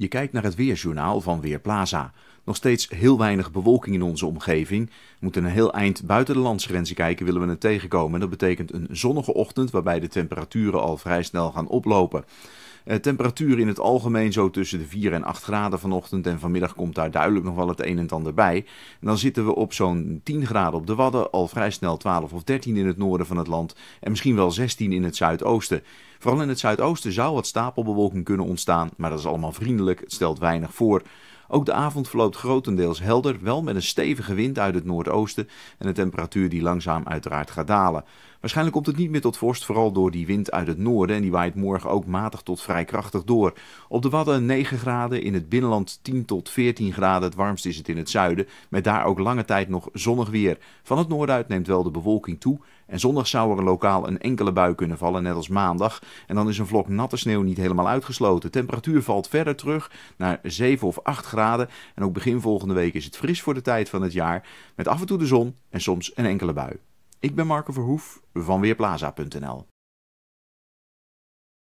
Je kijkt naar het weerjournaal van Weerplaza. Nog steeds heel weinig bewolking in onze omgeving. We moeten een heel eind buiten de landsgrenzen kijken, willen we het tegenkomen. dat betekent een zonnige ochtend, waarbij de temperaturen al vrij snel gaan oplopen. Eh, temperatuur in het algemeen zo tussen de 4 en 8 graden vanochtend. En vanmiddag komt daar duidelijk nog wel het een en ander bij. dan zitten we op zo'n 10 graden op de Wadden. Al vrij snel 12 of 13 in het noorden van het land. En misschien wel 16 in het zuidoosten. Vooral in het zuidoosten zou wat stapelbewolking kunnen ontstaan, maar dat is allemaal vriendelijk, het stelt weinig voor. Ook de avond verloopt grotendeels helder, wel met een stevige wind uit het noordoosten en een temperatuur die langzaam uiteraard gaat dalen. Waarschijnlijk komt het niet meer tot vorst, vooral door die wind uit het noorden en die waait morgen ook matig tot vrij krachtig door. Op de Wadden 9 graden, in het binnenland 10 tot 14 graden, het warmst is het in het zuiden, met daar ook lange tijd nog zonnig weer. Van het noorden uit neemt wel de bewolking toe en zondag zou er lokaal een enkele bui kunnen vallen, net als maandag. En dan is een vlok natte sneeuw niet helemaal uitgesloten. temperatuur valt verder terug naar 7 of 8 graden. En ook begin volgende week is het fris voor de tijd van het jaar. Met af en toe de zon en soms een enkele bui. Ik ben Marco Verhoef van Weerplaza.nl